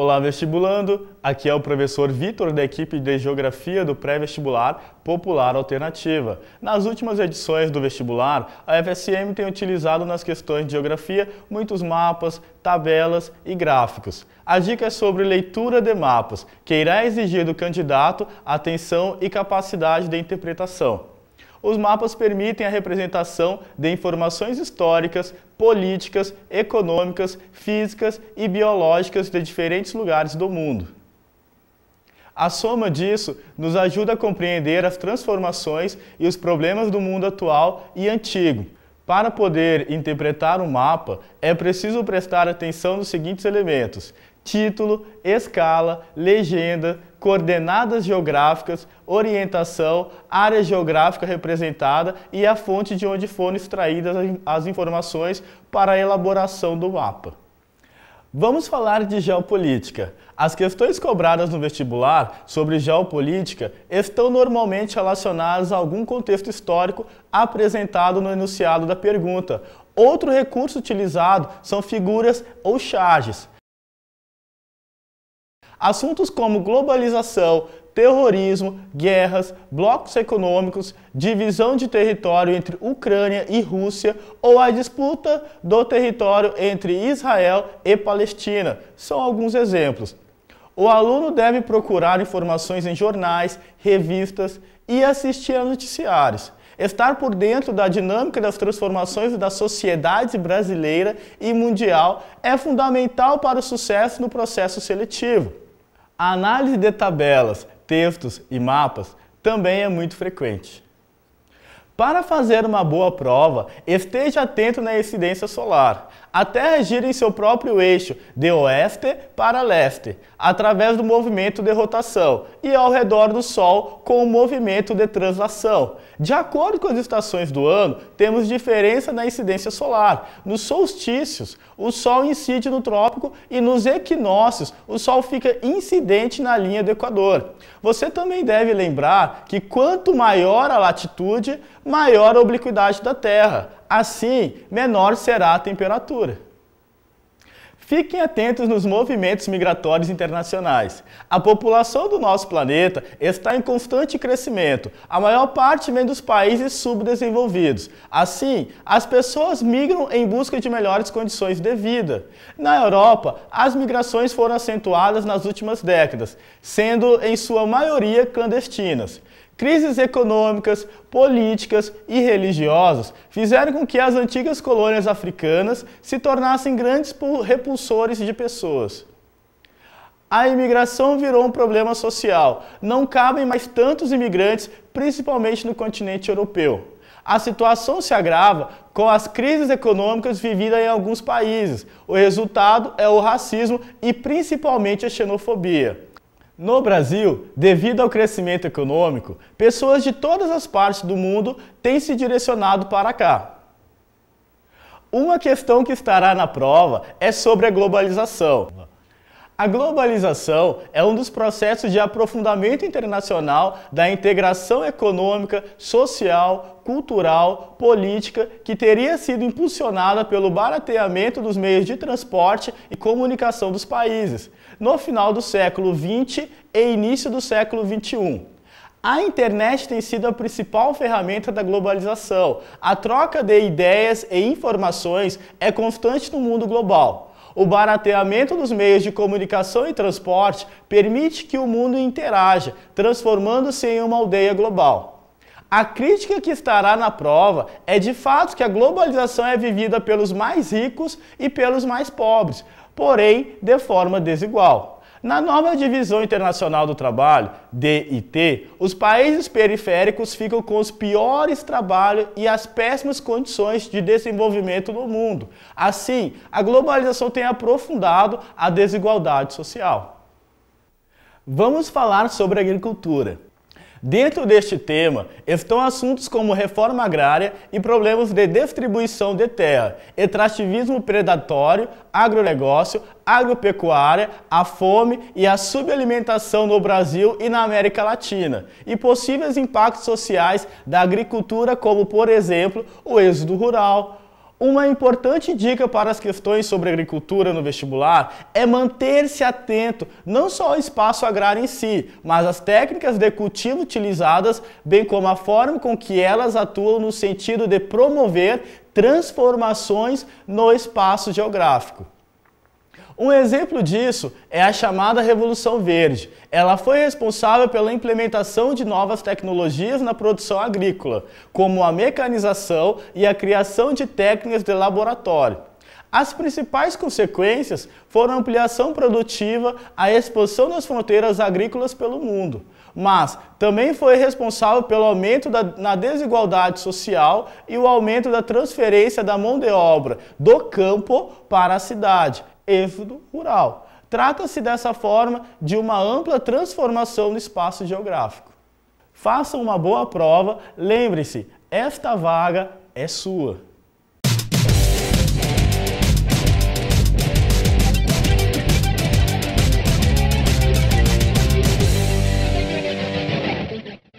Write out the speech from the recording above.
Olá, vestibulando! Aqui é o professor Vitor da equipe de Geografia do Pré-Vestibular Popular Alternativa. Nas últimas edições do vestibular, a FSM tem utilizado nas questões de geografia muitos mapas, tabelas e gráficos. A dica é sobre leitura de mapas, que irá exigir do candidato atenção e capacidade de interpretação. Os mapas permitem a representação de informações históricas, políticas, econômicas, físicas e biológicas de diferentes lugares do mundo. A soma disso nos ajuda a compreender as transformações e os problemas do mundo atual e antigo. Para poder interpretar um mapa, é preciso prestar atenção nos seguintes elementos: título, escala, legenda, coordenadas geográficas, orientação, área geográfica representada e a fonte de onde foram extraídas as informações para a elaboração do mapa. Vamos falar de geopolítica. As questões cobradas no vestibular sobre geopolítica estão normalmente relacionadas a algum contexto histórico apresentado no enunciado da pergunta. Outro recurso utilizado são figuras ou charges. Assuntos como globalização, terrorismo, guerras, blocos econômicos, divisão de território entre Ucrânia e Rússia ou a disputa do território entre Israel e Palestina são alguns exemplos. O aluno deve procurar informações em jornais, revistas e assistir a noticiários. Estar por dentro da dinâmica das transformações da sociedade brasileira e mundial é fundamental para o sucesso no processo seletivo. A análise de tabelas, textos e mapas também é muito frequente. Para fazer uma boa prova, esteja atento na incidência solar. A Terra gira em seu próprio eixo, de oeste para leste, através do movimento de rotação, e ao redor do Sol com o movimento de translação. De acordo com as estações do ano, temos diferença na incidência solar. Nos solstícios, o Sol incide no trópico e nos equinócios, o Sol fica incidente na linha do Equador. Você também deve lembrar que quanto maior a latitude, maior a obliquidade da Terra assim menor será a temperatura. Fiquem atentos nos movimentos migratórios internacionais. A população do nosso planeta está em constante crescimento. A maior parte vem dos países subdesenvolvidos. Assim, as pessoas migram em busca de melhores condições de vida. Na Europa, as migrações foram acentuadas nas últimas décadas, sendo em sua maioria clandestinas. Crises econômicas, políticas e religiosas fizeram com que as antigas colônias africanas se tornassem grandes repulsores de pessoas. A imigração virou um problema social. Não cabem mais tantos imigrantes, principalmente no continente europeu. A situação se agrava com as crises econômicas vividas em alguns países. O resultado é o racismo e principalmente a xenofobia. No Brasil, devido ao crescimento econômico, pessoas de todas as partes do mundo têm se direcionado para cá. Uma questão que estará na prova é sobre a globalização. A globalização é um dos processos de aprofundamento internacional da integração econômica, social, cultural, política que teria sido impulsionada pelo barateamento dos meios de transporte e comunicação dos países no final do século XX e início do século XXI. A internet tem sido a principal ferramenta da globalização. A troca de ideias e informações é constante no mundo global. O barateamento dos meios de comunicação e transporte permite que o mundo interaja, transformando-se em uma aldeia global. A crítica que estará na prova é de fato que a globalização é vivida pelos mais ricos e pelos mais pobres, porém de forma desigual. Na nova divisão internacional do trabalho, DIT, os países periféricos ficam com os piores trabalhos e as péssimas condições de desenvolvimento no mundo. Assim, a globalização tem aprofundado a desigualdade social. Vamos falar sobre agricultura. Dentro deste tema estão assuntos como reforma agrária e problemas de distribuição de terra, extrativismo predatório, agronegócio, agropecuária, a fome e a subalimentação no Brasil e na América Latina, e possíveis impactos sociais da agricultura, como, por exemplo, o êxodo rural, uma importante dica para as questões sobre agricultura no vestibular é manter-se atento não só ao espaço agrário em si, mas às técnicas de cultivo utilizadas, bem como a forma com que elas atuam no sentido de promover transformações no espaço geográfico. Um exemplo disso é a chamada Revolução Verde. Ela foi responsável pela implementação de novas tecnologias na produção agrícola, como a mecanização e a criação de técnicas de laboratório. As principais consequências foram a ampliação produtiva, a expansão das fronteiras agrícolas pelo mundo, mas também foi responsável pelo aumento da, na desigualdade social e o aumento da transferência da mão de obra do campo para a cidade, êxodo rural. Trata-se dessa forma de uma ampla transformação no espaço geográfico. Faça uma boa prova, lembre-se, esta vaga é sua.